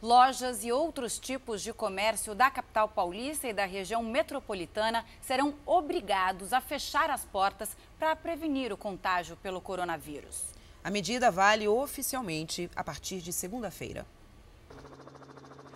Lojas e outros tipos de comércio da capital paulista e da região metropolitana serão obrigados a fechar as portas para prevenir o contágio pelo coronavírus. A medida vale oficialmente a partir de segunda-feira.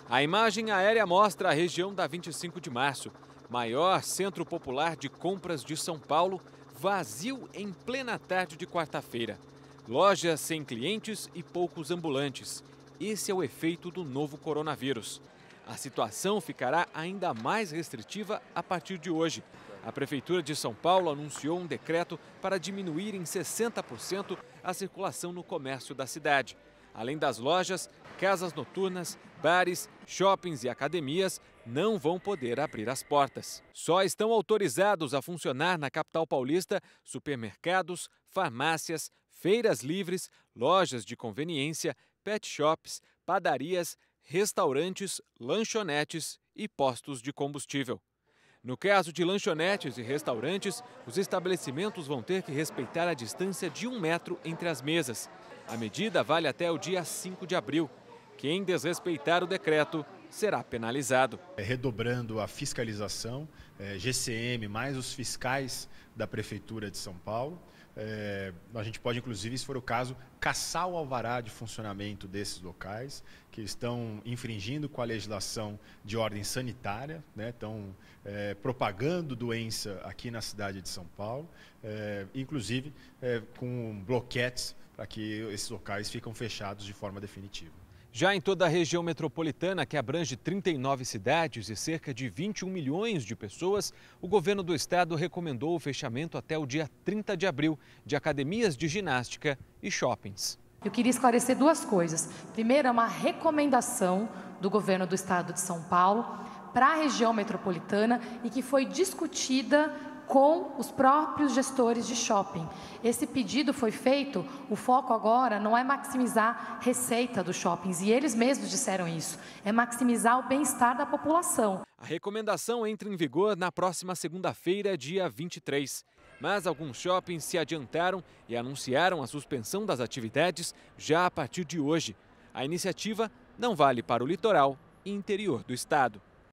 A imagem aérea mostra a região da 25 de março, maior centro popular de compras de São Paulo, vazio em plena tarde de quarta-feira. Lojas sem clientes e poucos ambulantes. Esse é o efeito do novo coronavírus. A situação ficará ainda mais restritiva a partir de hoje. A Prefeitura de São Paulo anunciou um decreto para diminuir em 60% a circulação no comércio da cidade. Além das lojas, casas noturnas, bares, shoppings e academias não vão poder abrir as portas. Só estão autorizados a funcionar na capital paulista supermercados, farmácias, feiras livres, lojas de conveniência, pet shops, padarias, restaurantes, lanchonetes e postos de combustível. No caso de lanchonetes e restaurantes, os estabelecimentos vão ter que respeitar a distância de um metro entre as mesas. A medida vale até o dia 5 de abril. Quem desrespeitar o decreto será penalizado. É, redobrando a fiscalização, é, GCM mais os fiscais da Prefeitura de São Paulo. É, a gente pode, inclusive, se for o caso, caçar o alvará de funcionamento desses locais, que estão infringindo com a legislação de ordem sanitária, né? estão é, propagando doença aqui na cidade de São Paulo, é, inclusive é, com bloquetes para que esses locais fiquem fechados de forma definitiva. Já em toda a região metropolitana, que abrange 39 cidades e cerca de 21 milhões de pessoas, o governo do estado recomendou o fechamento até o dia 30 de abril de academias de ginástica e shoppings. Eu queria esclarecer duas coisas. Primeiro, é uma recomendação do governo do estado de São Paulo para a região metropolitana e que foi discutida com os próprios gestores de shopping. Esse pedido foi feito, o foco agora não é maximizar receita dos shoppings, e eles mesmos disseram isso, é maximizar o bem-estar da população. A recomendação entra em vigor na próxima segunda-feira, dia 23. Mas alguns shoppings se adiantaram e anunciaram a suspensão das atividades já a partir de hoje. A iniciativa não vale para o litoral e interior do estado.